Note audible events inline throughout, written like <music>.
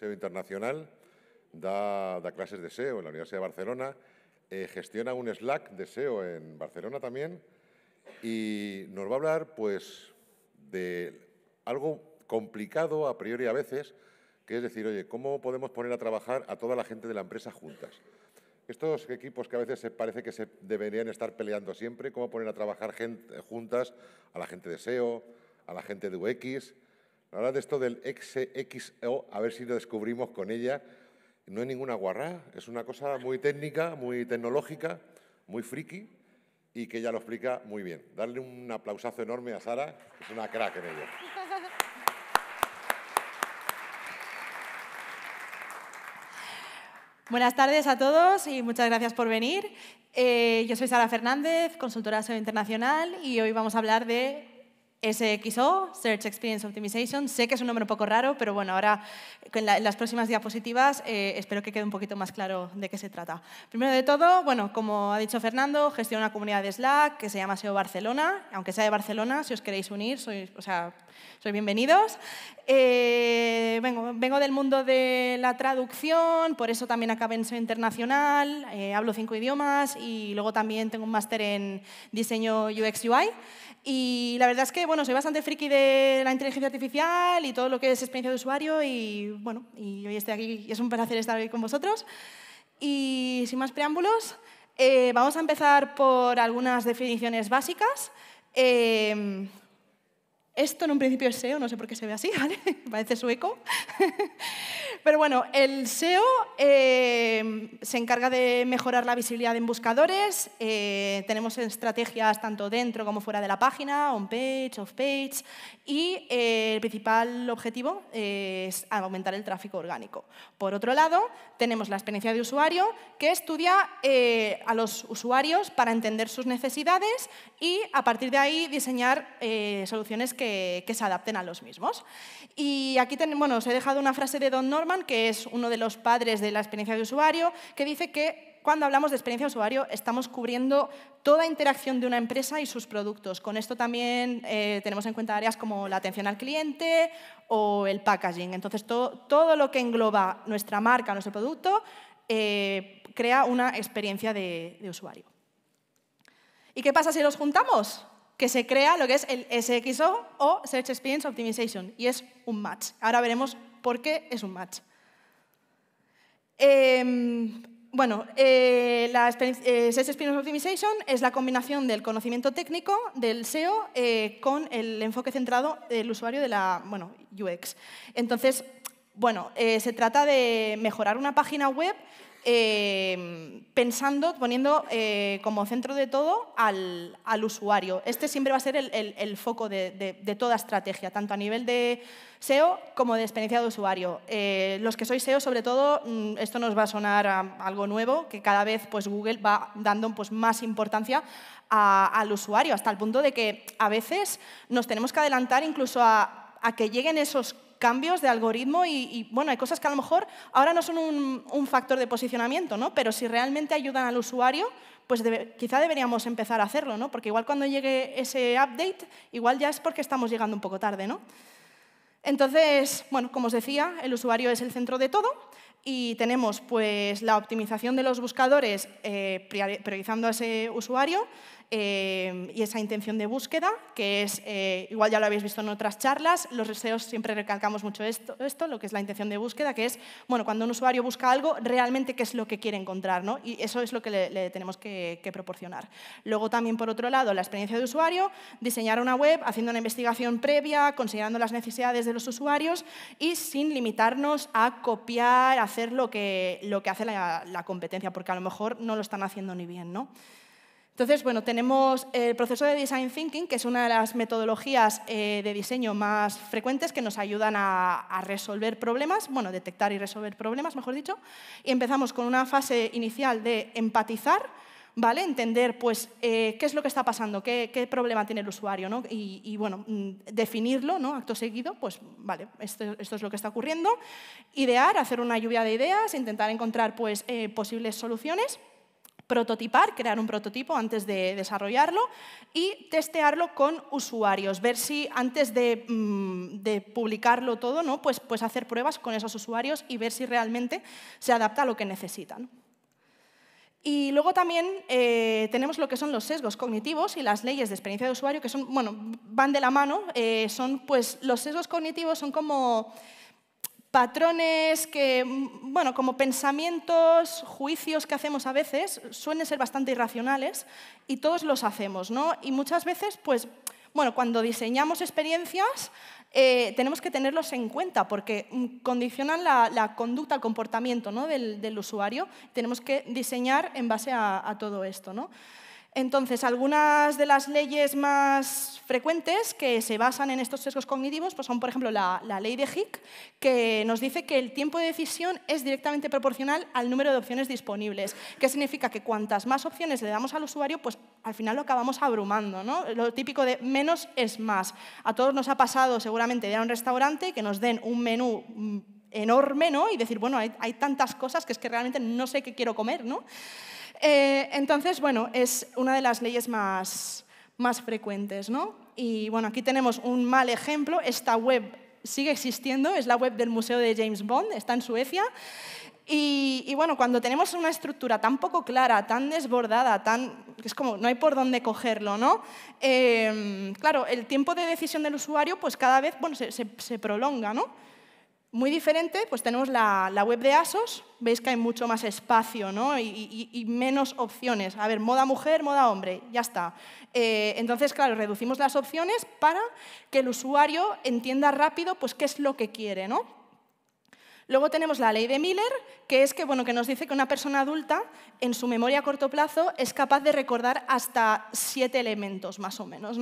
SEO internacional, da, clases de SEO en la Universidad de Barcelona, eh, gestiona un Slack de SEO en Barcelona también y nos va a hablar pues de algo complicado a priori a veces, que es decir, oye, ¿cómo podemos poner a trabajar a toda la gente de la empresa juntas? Estos equipos que a veces se parece que se deberían estar peleando siempre, ¿cómo poner a trabajar gente, juntas a la gente de SEO, a la gente de UX, Ahora de esto del XXO, e a ver si lo descubrimos con ella. No es ninguna guarrá, es una cosa muy técnica, muy tecnológica, muy friki y que ella lo explica muy bien. Darle un aplausazo enorme a Sara, es una crack en ello. <laughs> Buenas tardes a todos y muchas gracias por venir. Eh, yo soy Sara Fernández, consultora SEO internacional, y hoy vamos a hablar de SXO, Search Experience Optimization. Sé que es un nombre un poco raro, pero bueno, ahora en, las próximas diapositivas eh, espero que quede un poquito más claro de qué se trata. Primero de todo, bueno, como ha dicho Fernando, gestiono una comunidad de Slack que se llama SEO Barcelona. Aunque sea de Barcelona, si os queréis unir, sois, o sea, bienvenidos. Eh, vengo, del mundo de la traducción, por eso también acabo en SEO Internacional, eh, hablo cinco idiomas y luego también tengo un máster en diseño UX UI. Y la verdad es que, bueno, soy bastante friki de la inteligencia artificial y todo lo que es experiencia de usuario y, bueno, y hoy estoy aquí y es un placer estar hoy con vosotros. Y sin más preámbulos, eh, vamos a empezar por algunas definiciones básicas. Eh, esto en un principio es SEO, no sé por qué se ve así, <laughs> Parece sueco. <laughs> Pero bueno, el SEO eh, se encarga de mejorar la visibilidad en buscadores. Eh, tenemos estrategias tanto dentro como fuera de la página, on-page, off-page. Y eh, el principal objetivo es aumentar el tráfico orgánico. Por otro lado, tenemos la experiencia de usuario que estudia a los usuarios para entender sus necesidades y a partir de ahí diseñar soluciones que, se adapten a los mismos. Y aquí bueno, os he dejado una frase de Don Norman que es uno de los padres de la experiencia de usuario, que dice que cuando hablamos de experiencia de usuario estamos cubriendo toda interacción de una empresa y sus productos. Con esto también eh, tenemos en cuenta áreas como la atención al cliente o el packaging. Entonces, todo todo lo que engloba nuestra marca, nuestro producto, eh, crea una experiencia de, de usuario. ¿Y qué pasa si los juntamos? que se crea lo que es el SXO o Search Experience Optimization, y es un match. Ahora veremos porque es un match. Em, bueno, eh, eh, Experience Optimization es la combinación del conocimiento técnico del SEO eh, con el enfoque centrado del usuario de la bueno, UX. Entonces, bueno, se trata de mejorar una página web Em, pensando, poniendo eh, como centro de todo al, usuario. Este siempre va a ser el, foco de, toda estrategia, tanto a nivel de SEO como de experiencia de usuario. Eh, los que sois SEO, sobre todo, mm, esto nos va a sonar algo nuevo, que cada vez pues, Google va dando pues, más importancia al usuario, hasta el punto de que a veces nos tenemos que adelantar incluso a, a que lleguen esos cambios de algoritmo y, bueno, hay cosas que a lo mejor ahora no son un, factor de posicionamiento, ¿no? pero si realmente ayudan al usuario, pues quizá deberíamos empezar a hacerlo, ¿no? porque igual cuando llegue ese update, igual ya es porque estamos llegando un poco tarde. ¿no? Entonces, bueno, como os decía, el usuario es el centro de todo y tenemos pues, la optimización de los buscadores eh, priorizando a ese usuario, Em, y esa intención de búsqueda, que es, eh, igual ya lo habéis visto en otras charlas, los deseos siempre recalcamos mucho esto, esto, lo que es la intención de búsqueda, que es, bueno, cuando un usuario busca algo, realmente qué es lo que quiere encontrar, ¿no? Y eso es lo que le, tenemos que, proporcionar. Luego también, por otro lado, la experiencia de usuario, diseñar una web haciendo una investigación previa, considerando las necesidades de los usuarios y sin limitarnos a copiar, hacer lo que, lo que hace la, la competencia, porque a lo mejor no lo están haciendo ni bien, ¿no? Entonces, bueno, tenemos el proceso de design thinking, que es una de las metodologías eh, de diseño más frecuentes que nos ayudan a, resolver problemas, bueno, detectar y resolver problemas, mejor dicho. Y empezamos con una fase inicial de empatizar, ¿vale? Entender, pues, eh, qué es lo que está pasando, qué, problema tiene el usuario, ¿no? Y, bueno, mm, definirlo, ¿no? Acto seguido, pues, vale, esto, es lo que está ocurriendo. Idear, hacer una lluvia de ideas, intentar encontrar, pues, eh, posibles soluciones prototipar, crear un prototipo antes de desarrollarlo y testearlo con usuarios, ver si antes mm, de, publicarlo todo, ¿no? pues, pues hacer pruebas con esos usuarios y ver si realmente se adapta a lo que necesitan. Y luego también eh, tenemos lo que son los sesgos cognitivos y las leyes de experiencia de usuario, que son, bueno, van de la mano. Eh, son, pues, los sesgos cognitivos son como patrones que, mm, bueno, como pensamientos, juicios que hacemos a veces, suelen ser bastante irracionales y todos los hacemos, ¿no? Y muchas veces, pues, bueno, cuando diseñamos experiencias, eh, tenemos que tenerlos en cuenta porque mm, condicionan la, conducta, el comportamiento ¿no? del, usuario. Tenemos que diseñar en base a, a todo esto, ¿no? Entonces, algunas de las leyes más frecuentes que se basan en estos sesgos cognitivos pues son, por ejemplo, la, ley de Hick, que nos dice que el tiempo de decisión es directamente proporcional al número de opciones disponibles, que significa que cuantas más opciones le damos al usuario, pues al final lo acabamos abrumando. Lo típico de menos es más. A todos nos ha pasado seguramente ir a un restaurante que nos den un menú mm, enorme ¿no? y decir, bueno, hay, hay tantas cosas que es que realmente no sé qué quiero comer. ¿no? Eh, entonces, bueno, es una de las leyes más, frecuentes, ¿no? Y bueno, aquí tenemos un mal ejemplo. Esta web sigue existiendo, es la web del Museo de James Bond, está en Suecia. Y, bueno, cuando tenemos una estructura tan poco clara, tan desbordada, tan es como no hay por dónde cogerlo, ¿no? Eh, claro, el tiempo de decisión del usuario, pues cada vez bueno, se prolonga, ¿no? Muy diferente, pues tenemos la, web de ASOS, veis que hay mucho más espacio y, menos opciones. A ver, moda mujer, moda hombre, ya está. Eh, entonces, claro, reducimos las opciones para que el usuario entienda rápido pues, qué es lo que quiere. ¿no? Luego tenemos la ley de Miller, que es que, bueno, que nos dice que una persona adulta, en su memoria a corto plazo, es capaz de recordar hasta siete elementos, más o menos.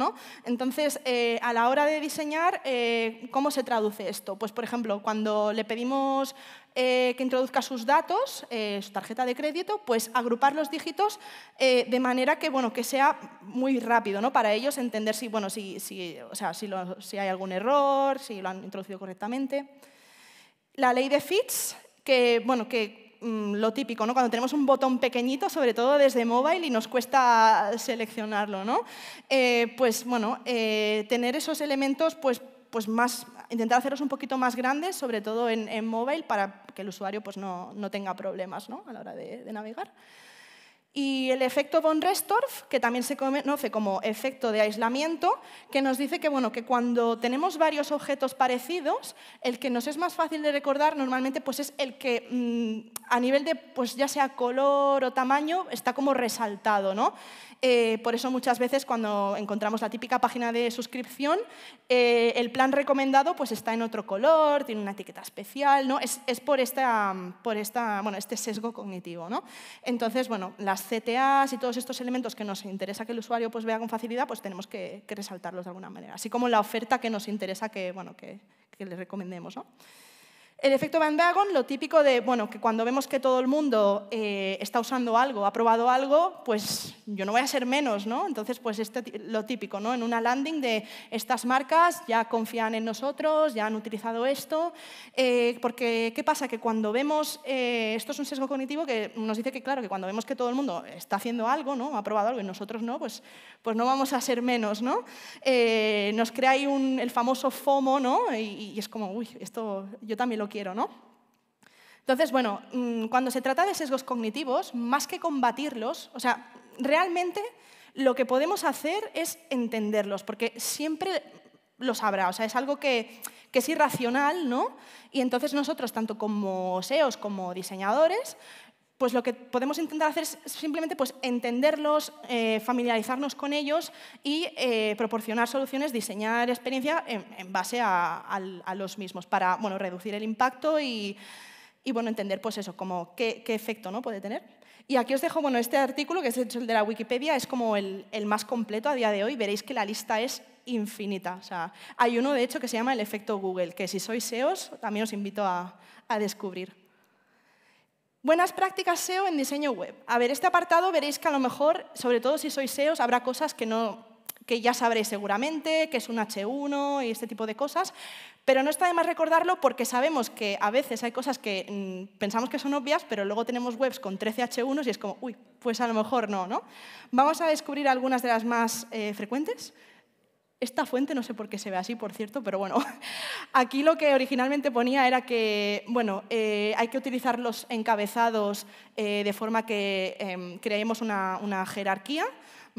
Entonces, eh, a la hora de diseñar, eh, ¿cómo se traduce esto? Pues, por ejemplo, cuando le pedimos eh, que introduzca sus datos, su tarjeta de crédito, pues agrupar los dígitos de manera que, bueno, que sea muy rápido ¿no? para ellos entender si, bueno, si, si, o sea, si, si hay algún error, si lo han introducido correctamente la ley de Fitts, que, bueno, que mm, lo típico, ¿no? Cuando tenemos un botón pequeñito, sobre todo desde móvil y nos cuesta seleccionarlo, ¿no? Eh, pues, bueno, eh, tener esos elementos, pues, pues más, intentar hacerlos un poquito más grandes, sobre todo en, en mobile, para que el usuario pues, no, no tenga problemas ¿no? a la hora de, de navegar. Y el efecto von Restorff, que también se conoce como efecto de aislamiento, que nos dice que, bueno, que cuando tenemos varios objetos parecidos, el que nos es más fácil de recordar normalmente pues es el que mm, a nivel de pues ya sea color o tamaño está como resaltado. ¿no? Eh, por eso muchas veces cuando encontramos la típica página de suscripción, eh, el plan recomendado pues está en otro color, tiene una etiqueta especial, ¿no? es, es por, esta, por esta, bueno, este sesgo cognitivo. ¿no? Entonces, bueno, las CTAs y todos estos elementos que nos interesa que el usuario pues, vea con facilidad, pues tenemos que, resaltarlos de alguna manera, así como la oferta que nos interesa que, bueno, que, que le recomendemos. ¿no? El efecto Van Dagon, lo típico de, bueno, que cuando vemos que todo el mundo eh, está usando algo, ha probado algo, pues yo no voy a ser menos, ¿no? Entonces, pues este, lo típico, ¿no? En una landing de estas marcas ya confían en nosotros, ya han utilizado esto, eh, porque ¿qué pasa? Que cuando vemos, eh, esto es un sesgo cognitivo que nos dice que, claro, que cuando vemos que todo el mundo está haciendo algo, ¿no? Ha probado algo y nosotros no, pues, pues no vamos a ser menos, ¿no? nos crea ahí el famoso FOMO, ¿no? Y, y es como, uy, esto yo también lo quiero, ¿no? Entonces, bueno, mm, cuando se trata de sesgos cognitivos, más que combatirlos, o sea, realmente lo que podemos hacer es entenderlos, porque siempre los habrá, o sea, es algo que, que es irracional, ¿no? Y entonces nosotros, tanto como SEOs como diseñadores, pues lo que podemos intentar hacer es simplemente pues, entenderlos, eh, familiarizarnos con ellos y eh, proporcionar soluciones, diseñar experiencia en, base a, los mismos para bueno, reducir el impacto y, bueno, entender pues eso, como qué, efecto ¿no? puede tener. Y aquí os dejo bueno, este artículo, que es el de la Wikipedia, es como el, más completo a día de hoy. Veréis que la lista es infinita. O sea, hay uno, de hecho, que se llama el efecto Google, que si sois SEOs también os invito a descubrir. Buenas prácticas SEO en diseño web. A ver, este apartado veréis que a lo mejor, sobre todo si sois SEOs, habrá cosas que, no, que ya sabréis seguramente, que es un H1 y este tipo de cosas, pero no está de más recordarlo porque sabemos que a veces hay cosas que mm, pensamos que son obvias, pero luego tenemos webs con 13 H1s y es como, uy, pues a lo mejor no, ¿no? Vamos a descubrir algunas de las más eh, frecuentes. Esta fuente, no sé por qué se ve así, por cierto, pero bueno, <laughs> aquí lo que originalmente ponía era que, bueno, eh, hay que utilizar los encabezados eh, de forma que em, creemos una jerarquía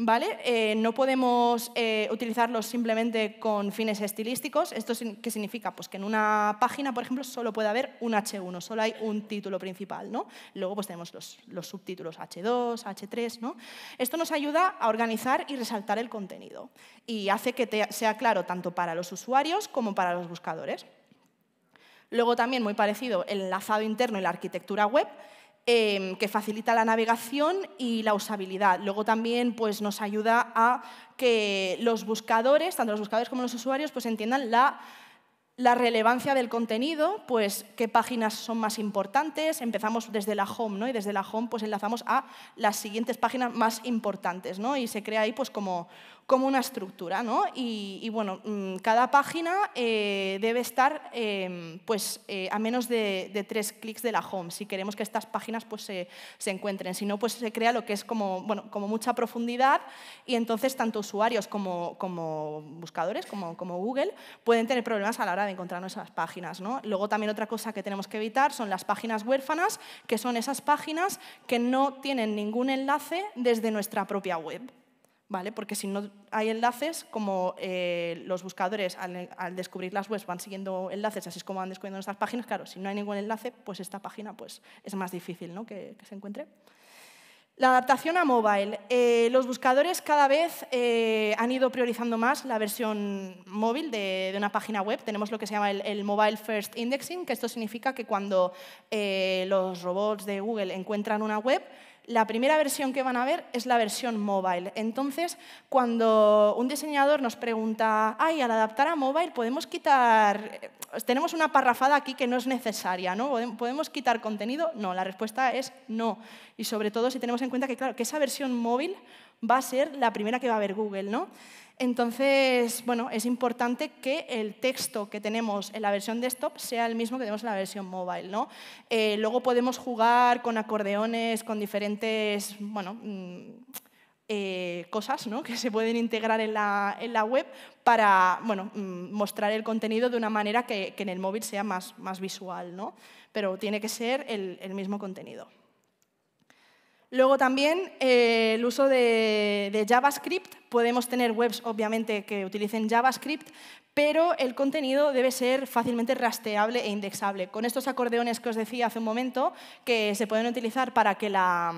¿vale? Eh, no podemos eh, utilizarlos simplemente con fines estilísticos. ¿Esto qué significa? Pues que en una página, por ejemplo, solo puede haber un H1, solo hay un título principal, ¿no? Luego pues tenemos los, subtítulos H2, H3, Esto nos ayuda a organizar y resaltar el contenido y hace que sea claro tanto para los usuarios como para los buscadores. Luego también, muy parecido, el enlazado interno y la arquitectura web Em, que facilita la navegación y la usabilidad. Luego también pues, nos ayuda a que los buscadores, tanto los buscadores como los usuarios, pues, entiendan la relevancia del contenido, pues qué páginas son más importantes, empezamos desde la home, ¿no? Y desde la home pues enlazamos a las siguientes páginas más importantes, ¿no? Y se crea ahí pues como como una estructura, ¿no? Y, bueno, mm, cada página eh, debe estar eh, pues, eh, a menos de, tres clics de la home, si queremos que estas páginas pues, se, encuentren. Si no, pues se crea lo que es como, como mucha profundidad y entonces tanto usuarios como, buscadores, como, como Google, pueden tener problemas a la hora de encontrar nuestras páginas, ¿no? Luego también otra cosa que tenemos que evitar son las páginas huérfanas, que son esas páginas que no tienen ningún enlace desde nuestra propia web. ¿vale? Porque si no hay enlaces, como eh, los buscadores al, descubrir las webs van siguiendo enlaces, así es como van descubriendo nuestras páginas, claro, si no hay ningún enlace, pues esta página pues, es más difícil que, se encuentre. La adaptación a mobile. Eh, los buscadores cada vez eh, han ido priorizando más la versión móvil de, una página web. Tenemos lo que se llama el, Mobile First Indexing, que esto significa que cuando los robots de Google encuentran una web, la primera versión que van a ver es la versión mobile. Entonces, cuando un diseñador nos pregunta, ay, al adaptar a mobile podemos quitar, eh, tenemos una parrafada aquí que no es necesaria, ¿no? ¿Podemos quitar contenido? No, la respuesta es no. Y sobre todo si tenemos en cuenta que, claro, que esa versión móvil va a ser la primera que va a ver Google, ¿no? Entonces, bueno, es importante que el texto que tenemos en la versión desktop sea el mismo que tenemos en la versión móvil, ¿no? Eh, luego podemos jugar con acordeones, con diferentes mm, eh, cosas ¿no? <laughs> que se pueden integrar en la, web para mm, mostrar el contenido de una manera que, en el móvil sea más, visual, ¿no? pero tiene que ser el mismo contenido. Luego también eh, el uso de, JavaScript. Podemos tener webs, obviamente, que utilicen JavaScript, pero el contenido debe ser fácilmente rastreable e indexable. Con estos acordeones que os decía hace un momento, que se pueden utilizar para que la,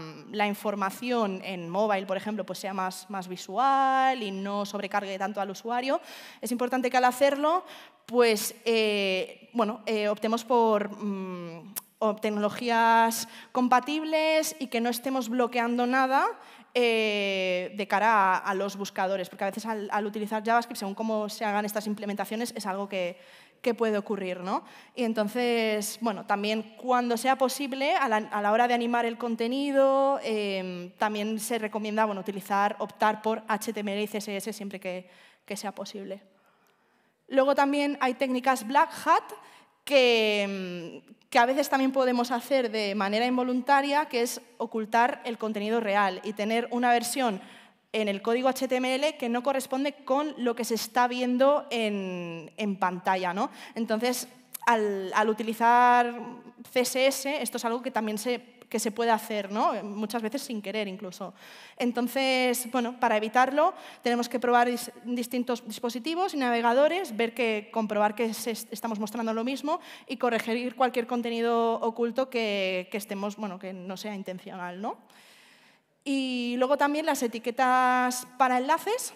información en mobile, por ejemplo, pues sea más, más visual y no sobrecargue tanto al usuario, es importante que al hacerlo pues eh, bueno, eh, optemos por mm, o tecnologías compatibles y que no estemos bloqueando nada eh, de cara a, los buscadores, porque a veces al, utilizar JavaScript, según cómo se hagan estas implementaciones, es algo que, puede ocurrir. Y entonces, bueno, también cuando sea posible, a la, hora de animar el contenido, em, también se recomienda bueno, utilizar, optar por HTML y CSS siempre que, que sea posible. Luego también hay técnicas Black Hat, Mm, que, a veces también podemos hacer de manera involuntaria, que es ocultar el contenido real y tener una versión en el código HTML que no corresponde con lo que se está viendo en, pantalla. ¿no? Entonces, al, utilizar CSS, esto es algo que también se que se puede hacer, muchas veces sin querer incluso. Entonces, bueno, para evitarlo tenemos que probar distintos dispositivos y navegadores, ver que, comprobar que estamos mostrando lo mismo y corregir cualquier contenido oculto que, estemos, bueno, que no sea intencional. ¿no? Y luego también las etiquetas para enlaces,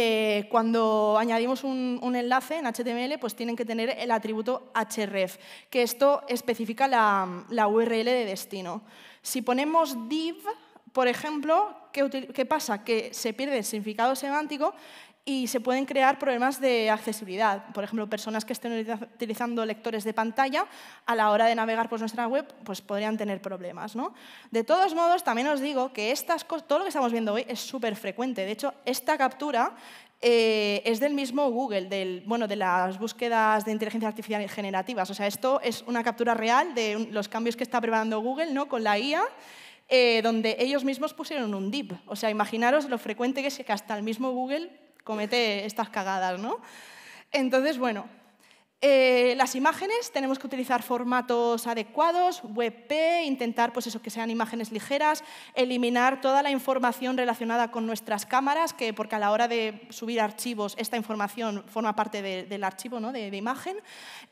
eh, cuando añadimos un, enlace en HTML, pues tienen que tener el atributo href, que esto especifica la, URL de destino. Si ponemos div, por ejemplo, ¿qué, ¿qué, pasa? Que se pierde el significado semántico y se pueden crear problemas de accesibilidad. Por ejemplo, personas que estén utilizando lectores de pantalla a la hora de navegar por nuestra web pues podrían tener problemas. ¿no? De todos modos, también os digo que estas todo lo que estamos viendo hoy es súper frecuente. De hecho, esta captura eh, es del mismo Google, del, bueno, de las búsquedas de inteligencia artificial generativas. O sea, esto es una captura real de los cambios que está preparando Google ¿no? con la IA eh, donde ellos mismos pusieron un dip. O sea, imaginaros lo frecuente que es que hasta el mismo Google comete estas cagadas, ¿no? Entonces, bueno, eh, las imágenes, tenemos que utilizar formatos adecuados, WebP, intentar pues eso, que sean imágenes ligeras, eliminar toda la información relacionada con nuestras cámaras, que, porque a la hora de subir archivos esta información forma parte del archivo ¿no? de, imagen.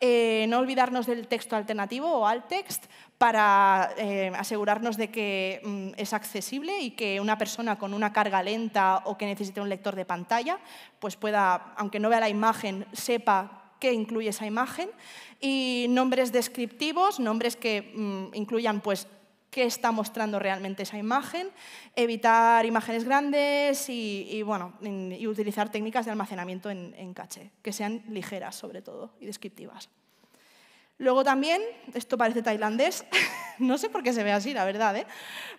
Eh, no olvidarnos del texto alternativo o alt text para eh, asegurarnos de que mm, es accesible y que una persona con una carga lenta o que necesite un lector de pantalla pues pueda, aunque no vea la imagen, sepa qué incluye esa imagen y nombres descriptivos, nombres que mm, incluyan pues qué está mostrando realmente esa imagen, evitar imágenes grandes y, bueno, y utilizar técnicas de almacenamiento en, en caché, que sean ligeras sobre todo y descriptivas. Luego también, esto parece tailandés, <laughs> no sé por qué se ve así, la verdad, ¿eh?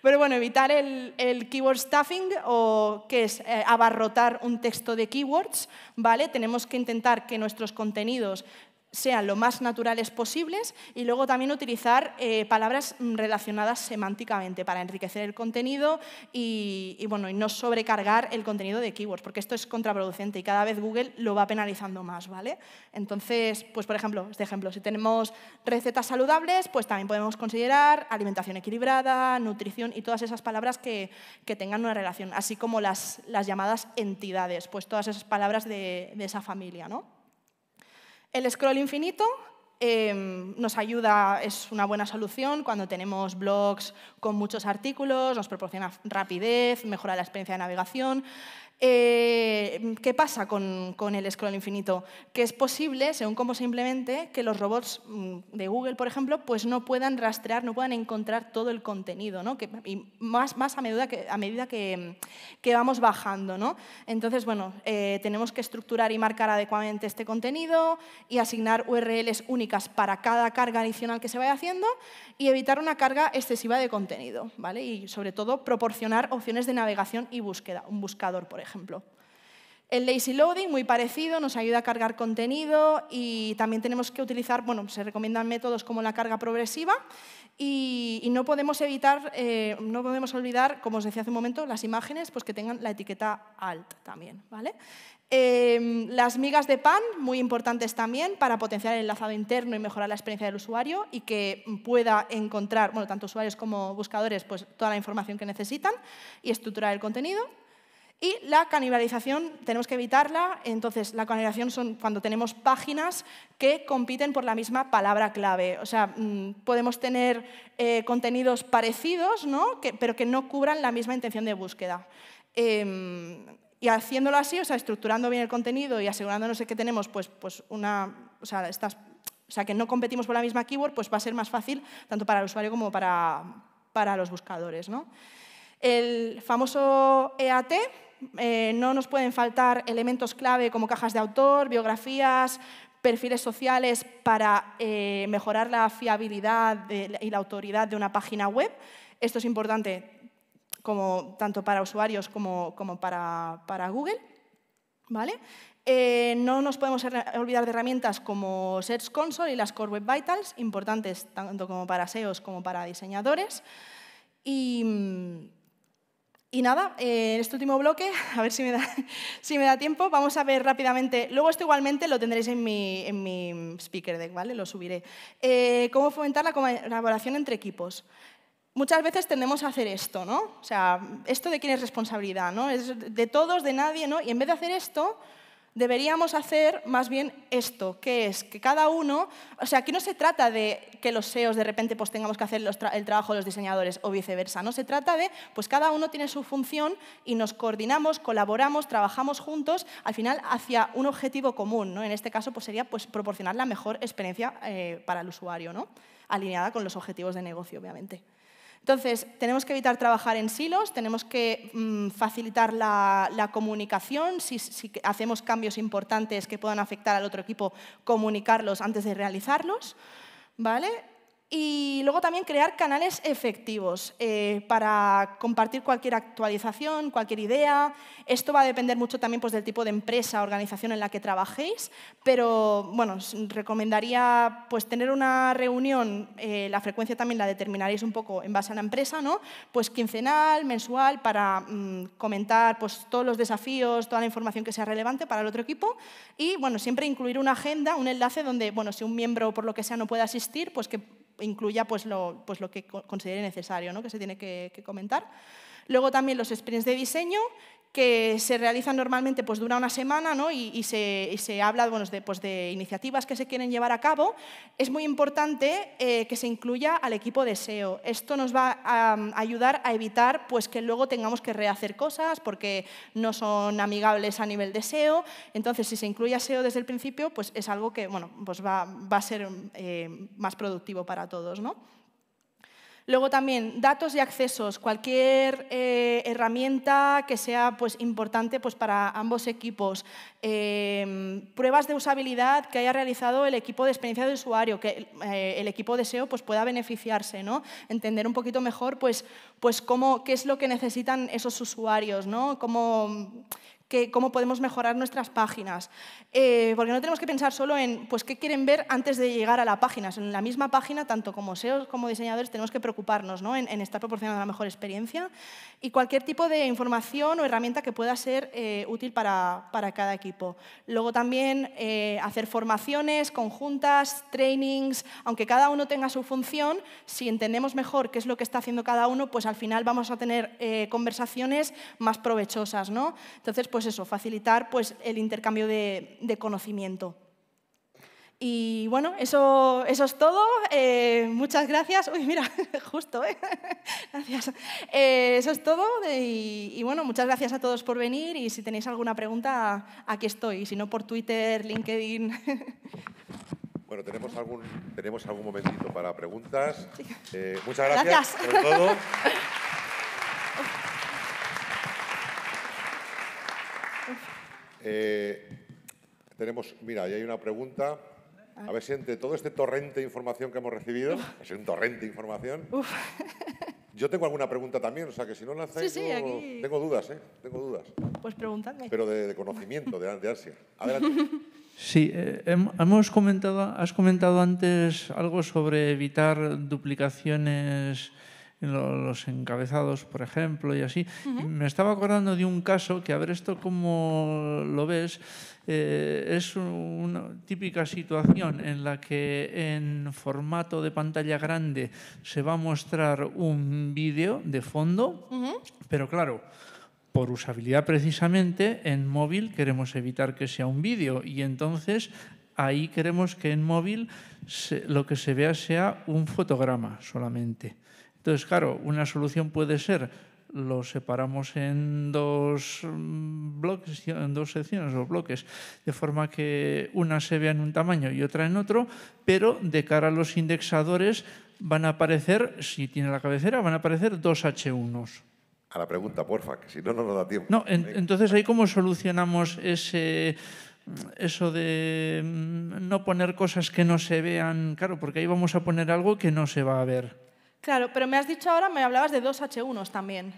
pero bueno, evitar el, keyword stuffing o que es eh, abarrotar un texto de keywords, ¿vale? Tenemos que intentar que nuestros contenidos sean lo más naturales posibles y luego también utilizar eh, palabras relacionadas semánticamente para enriquecer el contenido y, bueno, y no sobrecargar el contenido de keywords, porque esto es contraproducente y cada vez Google lo va penalizando más, ¿vale? Entonces, pues por ejemplo, este ejemplo, si tenemos recetas saludables, pues también podemos considerar alimentación equilibrada, nutrición y todas esas palabras que, tengan una relación, así como las, llamadas entidades, pues todas esas palabras de, de esa familia, ¿no? El scroll infinito em, nos ayuda, es una buena solución cuando tenemos blogs con muchos artículos, nos proporciona rapidez, mejora la experiencia de navegación, eh, ¿Qué pasa con, el scroll infinito? Que es posible, según cómo se implemente, que los robots mm, de Google, por ejemplo, pues no puedan rastrear, no puedan encontrar todo el contenido, ¿no? y más, más a medida que, a medida que, vamos bajando, ¿no? Entonces, bueno, eh, tenemos que estructurar y marcar adecuadamente este contenido y asignar URLs únicas para cada carga adicional que se vaya haciendo y evitar una carga excesiva de contenido, ¿vale? Y sobre todo proporcionar opciones de navegación y búsqueda, un buscador, por ejemplo ejemplo. El lazy loading, muy parecido, nos ayuda a cargar contenido y también tenemos que utilizar, bueno, se recomiendan métodos como la carga progresiva y, no podemos evitar, eh, no podemos olvidar, como os decía hace un momento, las imágenes pues que tengan la etiqueta alt también, ¿vale? Em, las migas de pan, muy importantes también para potenciar el enlazado interno y mejorar la experiencia del usuario y que pueda encontrar, bueno, tanto usuarios como buscadores, pues toda la información que necesitan y estructurar el contenido. Y la canibalización tenemos que evitarla, entonces la canibalización son cuando tenemos páginas que compiten por la misma palabra clave. O sea, mm, podemos tener eh, contenidos parecidos, ¿no? pero que no cubran la misma intención de búsqueda. Em, y haciéndolo así, o sea, estructurando bien el contenido y asegurándonos que tenemos pues, pues una, o sea, estas, o sea, que no competimos por la misma keyword, pues va a ser más fácil tanto para el usuario como para, para los buscadores. ¿no? El famoso EAT, eh, no nos pueden faltar elementos clave como cajas de autor, biografías, perfiles sociales para eh, mejorar la fiabilidad y la autoridad de una página web. Esto es importante como, tanto para usuarios como, para, Google. ¿Vale? Eh, no nos podemos olvidar de herramientas como Search Console y las Core Web Vitals, importantes tanto como para SEOs como para diseñadores. Y, mm, y nada, eh, en este último bloque, <laughs> a ver si me, da, <laughs> si me da tiempo, vamos a ver rápidamente, luego esto igualmente lo tendréis en mi, en mi speaker deck, ¿vale? Lo subiré. Eh, ¿Cómo fomentar la colaboración entre equipos? Muchas veces tendemos a hacer esto, ¿no? O sea, ¿esto de quién es responsabilidad, no? Es de todos, de nadie, ¿no? Y en vez de hacer esto, deberíamos hacer más bien esto, que es que cada uno, o sea, aquí no se trata de que los SEOs de repente pues tengamos que hacer el trabajo de los diseñadores o viceversa, no se trata de pues cada uno tiene su función y nos coordinamos, colaboramos, trabajamos juntos, al final hacia un objetivo común, ¿no? En este caso pues sería pues proporcionar la mejor experiencia eh, para el usuario, ¿no? Alineada con los objetivos de negocio, obviamente. Entonces, tenemos que evitar trabajar en silos, tenemos que mm, facilitar la, comunicación, si, si, hacemos cambios importantes que puedan afectar al otro equipo, comunicarlos antes de realizarlos. ¿Vale? Y luego también crear canales efectivos eh, para compartir cualquier actualización, cualquier idea. Esto va a depender mucho también pues, del tipo de empresa, organización en la que trabajéis, pero bueno, recomendaría pues, tener una reunión, eh, la frecuencia también la determinaréis un poco en base a la empresa, ¿no? pues quincenal, mensual, para mm, comentar pues, todos los desafíos, toda la información que sea relevante para el otro equipo y bueno, siempre incluir una agenda, un enlace donde bueno, si un miembro por lo que sea no puede asistir, pues que incluya pues lo, pues lo que considere necesario, ¿no? que se tiene que, que comentar. Luego también los sprints de diseño que se realiza normalmente, pues dura una semana ¿no? y, se, habla pues, de, iniciativas que se quieren llevar a cabo, es muy importante eh, que se incluya al equipo de SEO. Esto nos va a mm, ayudar a evitar pues, que luego tengamos que rehacer cosas porque no son amigables a nivel de SEO. Entonces, si se incluye a SEO desde el principio, pues es algo que pues va, a ser eh, más productivo para todos. ¿no? Luego también datos y accesos, cualquier eh, herramienta que sea pues, importante pues, para ambos equipos. Em, pruebas de usabilidad que haya realizado el equipo de experiencia de usuario, que eh, el equipo de SEO pues, pueda beneficiarse, ¿no? entender un poquito mejor pues, pues cómo, qué es lo que necesitan esos usuarios, ¿no? cómo, que, cómo podemos mejorar nuestras páginas. Eh, porque no tenemos que pensar solo en pues, qué quieren ver antes de llegar a la página. En la misma página, tanto como SEOs como diseñadores, tenemos que preocuparnos ¿no? en, estar proporcionando la mejor experiencia y cualquier tipo de información o herramienta que pueda ser eh, útil para, para, cada equipo. Luego también eh, hacer formaciones conjuntas, trainings, aunque cada uno tenga su función, si entendemos mejor qué es lo que está haciendo cada uno, pues al final vamos a tener conversaciones más provechosas. ¿no? Entonces, pues pues eso, facilitar pues, el intercambio de, conocimiento. Y bueno, eso, eso es todo. Eh, muchas gracias. Uy, mira, <laughs> justo, ¿eh? <laughs> gracias. Eh, eso es todo. Y, bueno, muchas gracias a todos por venir. Y si tenéis alguna pregunta, aquí estoy. Si no, por Twitter, LinkedIn. <laughs> Bueno, tenemos algún, tenemos algún momentito para preguntas. Eh, muchas gracias, gracias, por todo. Eh, tenemos, mira, ahí hay una pregunta. A ver si entre todo este torrente de información que hemos recibido, es un torrente de información, yo tengo alguna pregunta también, o sea que si no la tengo dudas, ¿eh? Tengo dudas. Pues preguntadme. Pero de, conocimiento, de, ansia. Adelante. Sí, eh, hemos comentado, has comentado antes algo sobre evitar duplicaciones los encabezados, por ejemplo, y así. Me estaba acordando de un caso que, a ver, esto cómo lo ves, eh, es una típica situación en la que en formato de pantalla grande se va a mostrar un vídeo de fondo, pero claro, por usabilidad precisamente, en móvil queremos evitar que sea un vídeo y entonces ahí queremos que en móvil lo que se vea sea un fotograma solamente. Entonces, claro, una solución puede ser lo separamos en dos mm, bloques, en dos secciones o bloques, de forma que una se vea en un tamaño y otra en otro, pero de cara a los indexadores van a aparecer, si tiene la cabecera, van a aparecer dos H1s. A la pregunta, porfa, que si no, no nos da tiempo. No, entonces ahí cómo solucionamos ese mm, eso de mm, no poner cosas que no se vean, claro, porque ahí vamos a poner algo que no se va a ver. Claro, pero me has dicho ahora, me hablabas de dos h 1 s también.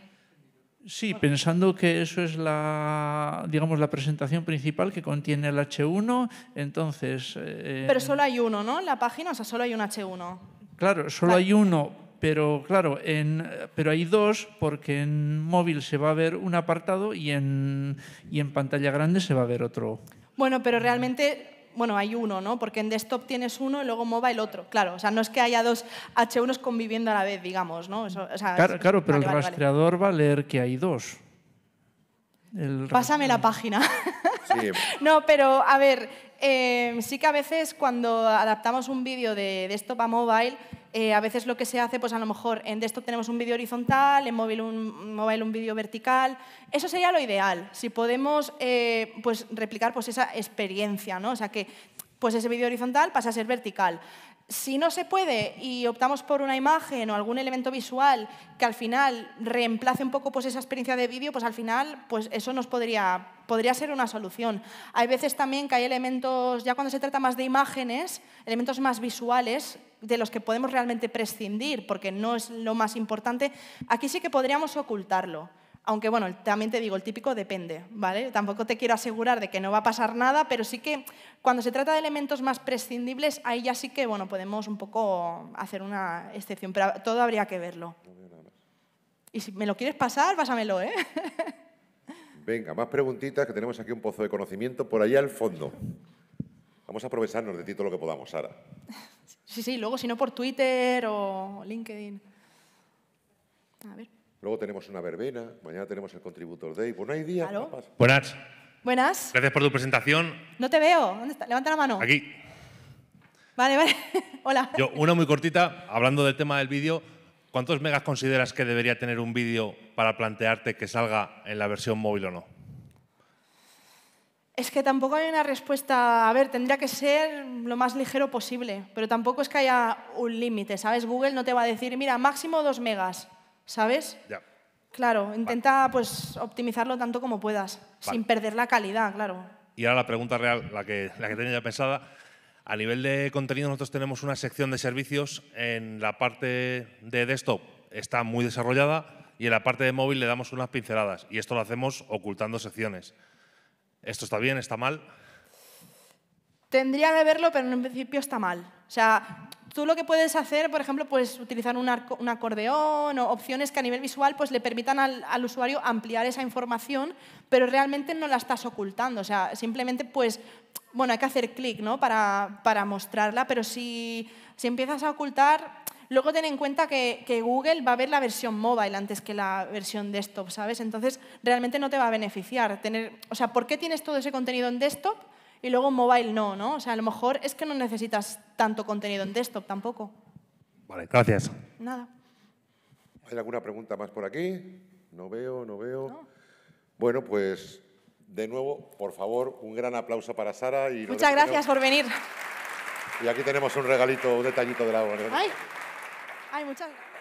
Sí, pensando que eso es la, digamos, la presentación principal que contiene el H1, entonces... Eh, pero solo hay uno, ¿no? En la página, o sea, solo hay un H1. Claro, solo hay uno, pero claro, en, pero hay dos porque en móvil se va a ver un apartado y en, y en pantalla grande se va a ver otro. Bueno, pero realmente bueno, hay uno, ¿no? Porque en desktop tienes uno y luego mobile otro. Claro, o sea, no es que haya dos H1s conviviendo a la vez, digamos, ¿no? claro, pero el rastreador va a leer que hay dos. Pásame la página. <laughs> no, pero a ver, eh, sí que a veces cuando adaptamos un vídeo de desktop a mobile eh, a veces lo que se hace, pues a lo mejor en desktop tenemos un vídeo horizontal, en móvil un, mobile un vídeo vertical. Eso sería lo ideal, si podemos eh, pues replicar pues esa experiencia, ¿no? O sea, que pues ese vídeo horizontal pasa a ser vertical si no se puede y optamos por una imagen o algún elemento visual que al final reemplace un poco pues, esa experiencia de vídeo, pues al final pues, eso nos podría ser una solución. Hay veces también que hay elementos, ya cuando se trata más de imágenes, elementos más visuales de los que podemos realmente prescindir porque no es lo más importante, aquí sí que podríamos ocultarlo. Aunque bueno, también te digo, el típico depende, ¿vale? Tampoco te quiero asegurar de que no va a pasar nada, pero sí que cuando se trata de elementos más prescindibles, ahí ya sí que, bueno, podemos un poco hacer una excepción, pero todo habría que verlo. Y si me lo quieres pasar, pásamelo, ¿eh? <laughs> Venga, más preguntitas, que tenemos aquí un pozo de conocimiento por allá al fondo. Vamos a aprovecharnos de ti todo lo que podamos, Sara. Sí, sí, luego si no por Twitter o LinkedIn. A ver. Luego tenemos una verbena, mañana tenemos el Contributor Day. Bueno, hay días. Buenas. Buenas. Gracias por tu presentación. No te veo. ¿Dónde está? Levanta la mano. Aquí. Vale, vale. <laughs> Hola. Yo, una muy cortita, hablando del tema del vídeo. ¿Cuántos megas consideras que debería tener un vídeo para plantearte que salga en la versión móvil o no? Es que tampoco hay una respuesta, a ver, tendría que ser lo más ligero posible, pero tampoco es que haya un límite, ¿sabes? Google no te va a decir, mira, máximo dos megas. ¿sabes? Ya. Claro, intenta pues optimizarlo tanto como puedas, sin perder la calidad, claro. Y ahora la pregunta real, la que, la que tenía ya pensada. A nivel de contenido, nosotros tenemos una sección de servicios. En la parte de desktop está muy desarrollada y en la parte de móvil le damos unas pinceladas. Y esto lo hacemos ocultando secciones. ¿Esto está bien? ¿Está mal? Tendría que verlo, pero en principio está mal. O sea, Tú lo que puedes hacer, por ejemplo, pues utilizar un, acordeón o opciones que a nivel visual pues, le permitan al, usuario ampliar esa información, pero realmente no la estás ocultando. O sea, simplemente, pues, bueno, hay que hacer clic ¿no? para, mostrarla, pero si, empiezas a ocultar, Luego ten en cuenta que, Google va a ver la versión mobile antes que la versión desktop, ¿sabes? Entonces, realmente no te va a beneficiar. Tener, o sea, ¿por qué tienes todo ese contenido en desktop y luego mobile no, ¿no? O sea, a lo mejor es que no necesitas tanto contenido en desktop tampoco. Vale, gracias. Nada. ¿Hay alguna pregunta más por aquí? No veo, no veo. Bueno, pues de nuevo, por favor, un gran aplauso para Sara. Y Muchas gracias por venir. Y aquí tenemos un regalito, un detallito de la obra. Ay, ay muchas gracias.